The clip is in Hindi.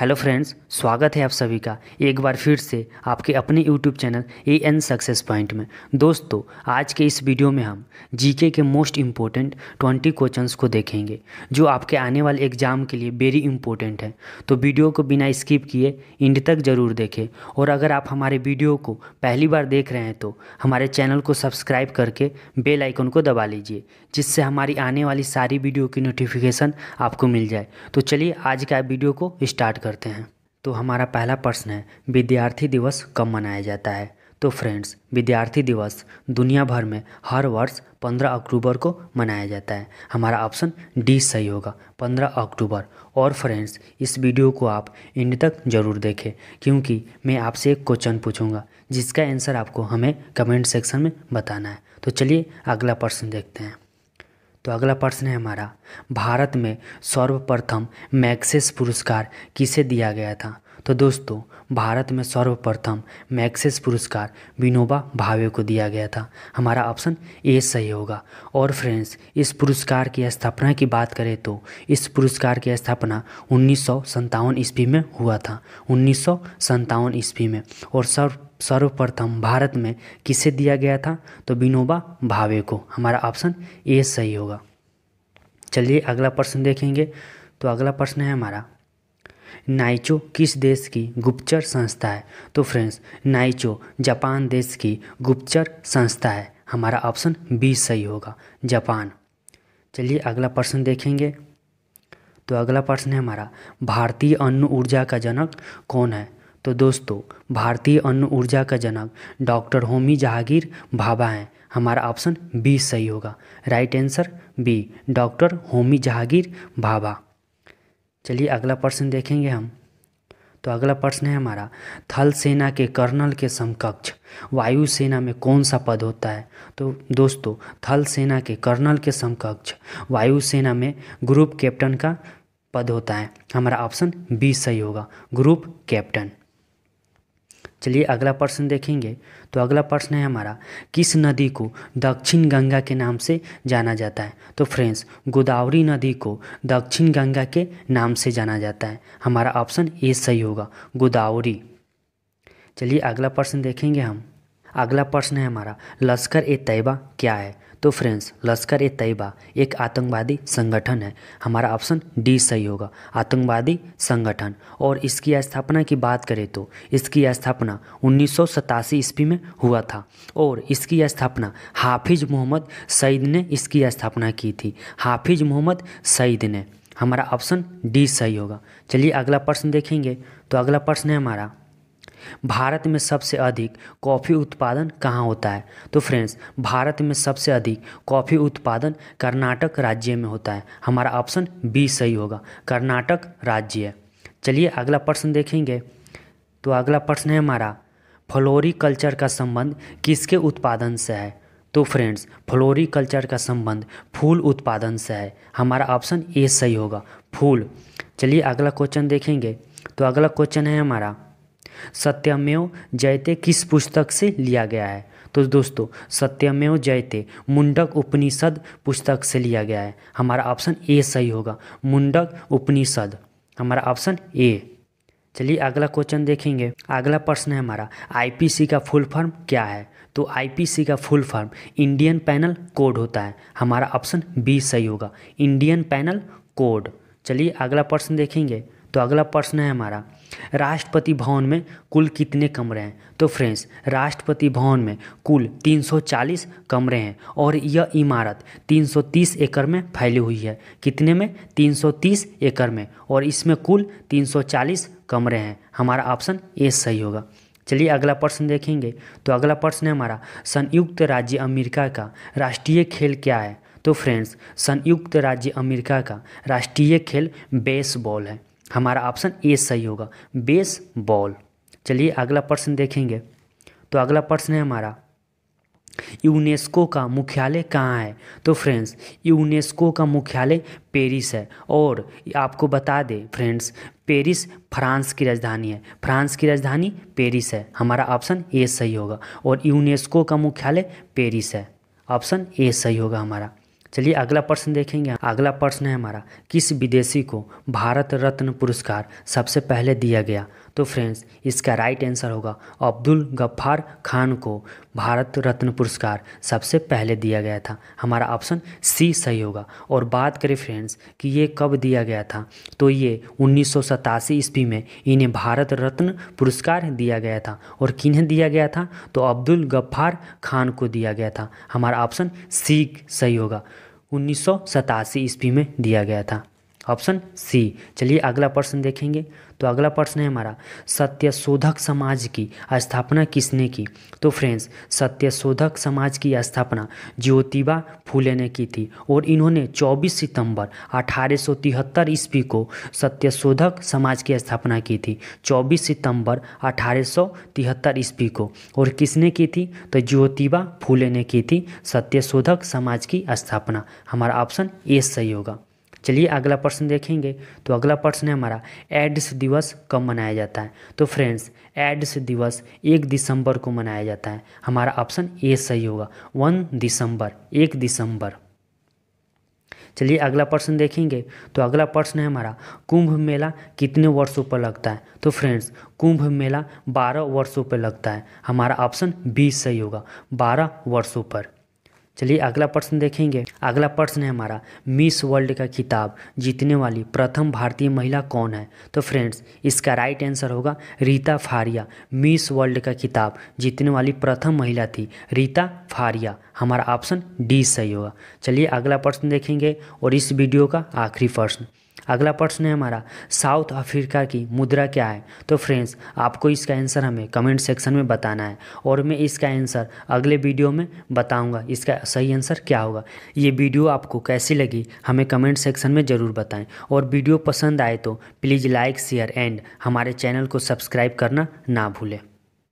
हेलो फ्रेंड्स स्वागत है आप सभी का एक बार फिर से आपके अपने YouTube channel A N success point में दोस्तों आज के इस वीडियो में हम जीके के मोस्ट इम्पोर्टेंट ट्वेंटी क्वेश्चंस को देखेंगे जो आपके आने वाले एग्जाम के लिए वेरी इंपॉर्टेंट है तो वीडियो को बिना स्किप किए इंड तक ज़रूर देखें और अगर आप हमारे वीडियो को पहली बार देख रहे हैं तो हमारे चैनल को सब्सक्राइब करके बेलाइकन को दबा लीजिए जिससे हमारी आने वाली सारी वीडियो की नोटिफिकेशन आपको मिल जाए तो चलिए आज का वीडियो को स्टार्ट करते हैं तो हमारा पहला प्रश्न है विद्यार्थी दिवस कब मनाया जाता है तो फ्रेंड्स विद्यार्थी दिवस दुनिया भर में हर वर्ष 15 अक्टूबर को मनाया जाता है हमारा ऑप्शन डी सही होगा 15 अक्टूबर और फ्रेंड्स इस वीडियो को आप एंड तक ज़रूर देखें क्योंकि मैं आपसे एक क्वेश्चन पूछूंगा जिसका आंसर आपको हमें कमेंट सेक्शन में बताना है तो चलिए अगला प्रश्न देखते हैं तो अगला प्रश्न है हमारा भारत में सर्वप्रथम मैक्सेस पुरस्कार किसे दिया गया था तो दोस्तों भारत में सर्वप्रथम मैक्सेस पुरस्कार विनोबा भावे को दिया गया था हमारा ऑप्शन ए सही होगा और फ्रेंड्स इस पुरस्कार की स्थापना की बात करें तो इस पुरस्कार की स्थापना उन्नीस सौ ईस्वी में हुआ था उन्नीस सौ ईस्वी में और सर्व सर्वप्रथम भारत में किसे दिया गया था तो विनोबा भावे को हमारा ऑप्शन ए सही होगा चलिए अगला प्रश्न देखेंगे तो अगला प्रश्न है हमारा नाइचो किस देश की गुप्तचर संस्था है तो फ्रेंड्स नाइचो जापान देश की गुप्तचर संस्था है हमारा ऑप्शन बी सही होगा जापान चलिए अगला प्रश्न देखेंगे तो अगला प्रश्न है हमारा भारतीय अन्न ऊर्जा का जनक कौन है तो दोस्तों भारतीय अन्न ऊर्जा का जनक डॉक्टर होमी जहांगीर भाभा हैं हमारा ऑप्शन बी सही होगा right answer B doctor Homi Jehangir Bhabha चलिए अगला प्रश्न देखेंगे हम तो अगला प्रश्न है हमारा थल सेना के कर्नल के समकक्ष वायु सेना में कौन सा पद होता है तो दोस्तों थल सेना के कर्नल के समकक्ष वायु सेना में ग्रुप कैप्टन का पद होता है हमारा ऑप्शन बी सही होगा ग्रुप कैप्टन चलिए अगला प्रश्न देखेंगे तो अगला प्रश्न है हमारा किस नदी को दक्षिण गंगा के नाम से जाना जाता है तो फ्रेंड्स गोदावरी नदी को दक्षिण गंगा के नाम से जाना जाता है हमारा ऑप्शन ए सही होगा गोदावरी चलिए अगला प्रश्न देखेंगे हम अगला प्रश्न है हमारा लश्कर ए तैयबा क्या है तो फ्रेंड्स लश्कर ए तैयबा एक आतंकवादी संगठन है हमारा ऑप्शन डी सही होगा आतंकवादी संगठन और इसकी स्थापना की बात करें तो इसकी स्थापना उन्नीस सौ ईस्वी में हुआ था और इसकी स्थापना हाफिज मोहम्मद सईद ने इसकी स्थापना की थी हाफिज मोहम्मद सईद ने हमारा ऑप्शन डी सही होगा चलिए अगला प्रश्न देखेंगे तो अगला प्रश्न है हमारा भारत में सबसे अधिक कॉफ़ी उत्पादन कहाँ होता है तो फ्रेंड्स भारत में सबसे अधिक कॉफ़ी उत्पादन कर्नाटक राज्य में होता है हमारा ऑप्शन बी सही होगा कर्नाटक राज्य चलिए अगला प्रश्न देखेंगे तो अगला प्रश्न है हमारा फ्लोरी कल्चर का संबंध किसके उत्पादन से है तो फ्रेंड्स फ्लोरी कल्चर का संबंध फूल उत्पादन से है हमारा ऑप्शन ए सही होगा फूल चलिए अगला क्वेश्चन देखेंगे तो अगला क्वेश्चन है हमारा सत्यमेव जयते किस पुस्तक से लिया गया है तो दोस्तों सत्यमेव जयते मुंडक उपनिषद पुस्तक से लिया गया है हमारा ऑप्शन ए सही होगा मुंडक उपनिषद हमारा ऑप्शन ए चलिए अगला क्वेश्चन देखेंगे अगला प्रश्न है हमारा आईपीसी का फुल फॉर्म क्या है तो आईपीसी का full form Indian penal code होता है हमारा ऑप्शन बी सही होगा इंडियन पैनल कोड चलिए अगला प्रश्न देखेंगे तो अगला प्रश्न है हमारा राष्ट्रपति भवन में कुल कितने कमरे हैं तो फ्रेंड्स राष्ट्रपति भवन में कुल 340 कमरे हैं और यह इमारत 330 एकड़ में फैली हुई है कितने में 330 एकड़ में और इसमें कुल 340 कमरे हैं हमारा ऑप्शन ए सही होगा चलिए अगला प्रश्न देखेंगे तो अगला प्रश्न है हमारा संयुक्त राज्य अमेरिका का राष्ट्रीय खेल क्या है तो फ्रेंड्स संयुक्त राज्य अमेरिका का राष्ट्रीय खेल बेसबॉल है हमारा ऑप्शन ए सही होगा बेस बॉल चलिए अगला प्रश्न देखेंगे तो अगला प्रश्न है हमारा यूनेस्को का मुख्यालय कहाँ है तो फ्रेंड्स यूनेस्को का मुख्यालय पेरिस है और आपको बता दें फ्रेंड्स पेरिस फ्रांस की राजधानी है फ्रांस की राजधानी पेरिस है हमारा ऑप्शन ए सही होगा और यूनेस्को का मुख्यालय पेरिस है ऑप्शन ए सही होगा हमारा चलिए अगला प्रश्न देखेंगे अगला प्रश्न है हमारा किस विदेशी को भारत रत्न पुरस्कार सबसे पहले दिया गया तो फ्रेंड्स इसका राइट आंसर होगा अब्दुल गफ्फार खान को भारत रत्न पुरस्कार सबसे पहले दिया गया था हमारा ऑप्शन सी सही होगा और बात करें फ्रेंड्स कि ये कब दिया गया था तो ये उन्नीस ईस्वी में इन्हें भारत रत्न पुरस्कार दिया गया था और किन्हें दिया गया था तो अब्दुल गफ्फार खान को दिया गया था हमारा ऑप्शन सी सही होगा उन्नीस ईस्वी में दिया गया था ऑप्शन सी चलिए अगला प्रश्न देखेंगे तो अगला प्रश्न है हमारा सत्यशोधक समाज की स्थापना किसने की तो फ्रेंड्स सत्यशोधक समाज की स्थापना ज्योतिबा फूले ने की थी और इन्होंने 24 सितंबर अठारह ईस्वी को सत्यशोधक समाज की स्थापना की थी 24 सितंबर अठारह ईस्वी को और किसने की थी तो ज्योतिबा फूले ने की थी सत्यशोधक समाज की स्थापना हमारा ऑप्शन ए सही होगा चलिए अगला प्रश्न देखेंगे तो अगला प्रश्न है हमारा एड्स दिवस कब मनाया जाता है तो फ्रेंड्स एड्स दिवस एक दिसंबर को मनाया जाता है हमारा ऑप्शन ए सही होगा वन दिसंबर एक दिसंबर चलिए अगला प्रश्न देखेंगे तो अगला प्रश्न है हमारा कुंभ मेला कितने वर्षों पर लगता है तो फ्रेंड्स कुंभ मेला बारह वर्षों पर लगता है हमारा ऑप्शन बी सही होगा बारह वर्षों पर चलिए अगला प्रश्न देखेंगे अगला प्रश्न है हमारा मिस वर्ल्ड का खिताब जीतने वाली प्रथम भारतीय महिला कौन है तो फ्रेंड्स इसका राइट आंसर होगा रीता फारिया मिस वर्ल्ड का खिताब जीतने वाली प्रथम महिला थी रीता फारिया हमारा ऑप्शन डी सही होगा चलिए अगला प्रश्न देखेंगे और इस वीडियो का आखिरी प्रश्न अगला प्रश्न है हमारा साउथ अफ्रीका की मुद्रा क्या है तो फ्रेंड्स आपको इसका आंसर हमें कमेंट सेक्शन में बताना है और मैं इसका आंसर अगले वीडियो में बताऊंगा इसका सही आंसर क्या होगा ये वीडियो आपको कैसी लगी हमें कमेंट सेक्शन में ज़रूर बताएं और वीडियो पसंद आए तो प्लीज़ लाइक शेयर एंड हमारे चैनल को सब्सक्राइब करना ना भूलें